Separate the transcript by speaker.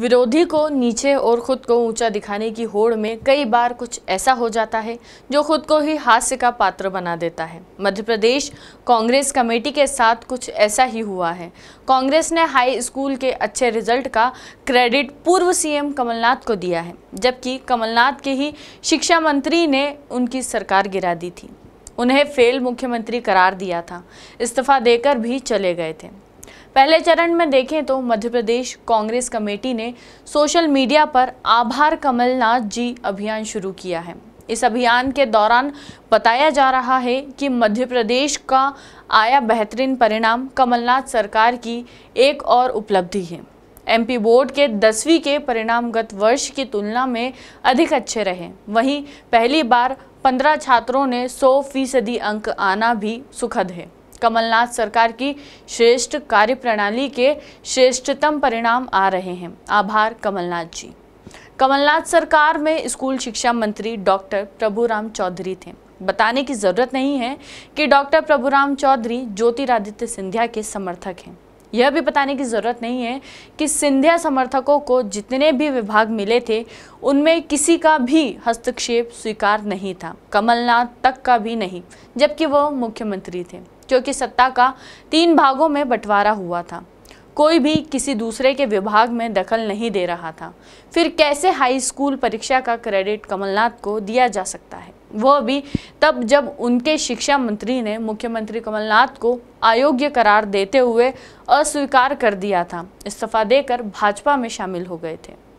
Speaker 1: विरोधी को नीचे और खुद को ऊंचा दिखाने की होड़ में कई बार कुछ ऐसा हो जाता है जो खुद को ही हास्य का पात्र बना देता है मध्य प्रदेश कांग्रेस कमेटी के साथ कुछ ऐसा ही हुआ है कांग्रेस ने हाई स्कूल के अच्छे रिजल्ट का क्रेडिट पूर्व सीएम कमलनाथ को दिया है जबकि कमलनाथ के ही शिक्षा मंत्री ने उनकी सरकार गिरा दी थी उन्हें फेल मुख्यमंत्री करार दिया था इस्तीफा देकर भी चले गए थे पहले चरण में देखें तो मध्य प्रदेश कांग्रेस कमेटी ने सोशल मीडिया पर आभार कमलनाथ जी अभियान शुरू किया है इस अभियान के दौरान बताया जा रहा है कि मध्य प्रदेश का आया बेहतरीन परिणाम कमलनाथ सरकार की एक और उपलब्धि है एमपी बोर्ड के दसवीं के परिणाम गत वर्ष की तुलना में अधिक अच्छे रहे वहीं पहली बार पंद्रह छात्रों ने सौ फीसदी अंक आना भी सुखद है कमलनाथ सरकार की श्रेष्ठ कार्यप्रणाली के श्रेष्ठतम परिणाम आ रहे हैं आभार कमलनाथ जी कमलनाथ सरकार में स्कूल शिक्षा मंत्री डॉक्टर प्रभुराम चौधरी थे बताने की ज़रूरत नहीं है कि डॉक्टर प्रभुराम चौधरी ज्योतिरादित्य सिंधिया के समर्थक हैं यह भी बताने की ज़रूरत नहीं है कि सिंधिया समर्थकों को जितने भी विभाग मिले थे उनमें किसी का भी हस्तक्षेप स्वीकार नहीं था कमलनाथ तक का भी नहीं जबकि वो मुख्यमंत्री थे क्योंकि सत्ता का तीन भागों में बंटवारा हुआ था कोई भी किसी दूसरे के विभाग में दखल नहीं दे रहा था फिर कैसे हाई स्कूल परीक्षा का क्रेडिट कमलनाथ को दिया जा सकता है वह भी तब जब उनके शिक्षा मंत्री ने मुख्यमंत्री कमलनाथ को अयोग्य करार देते हुए अस्वीकार कर दिया था इस्तीफा देकर भाजपा में शामिल हो गए थे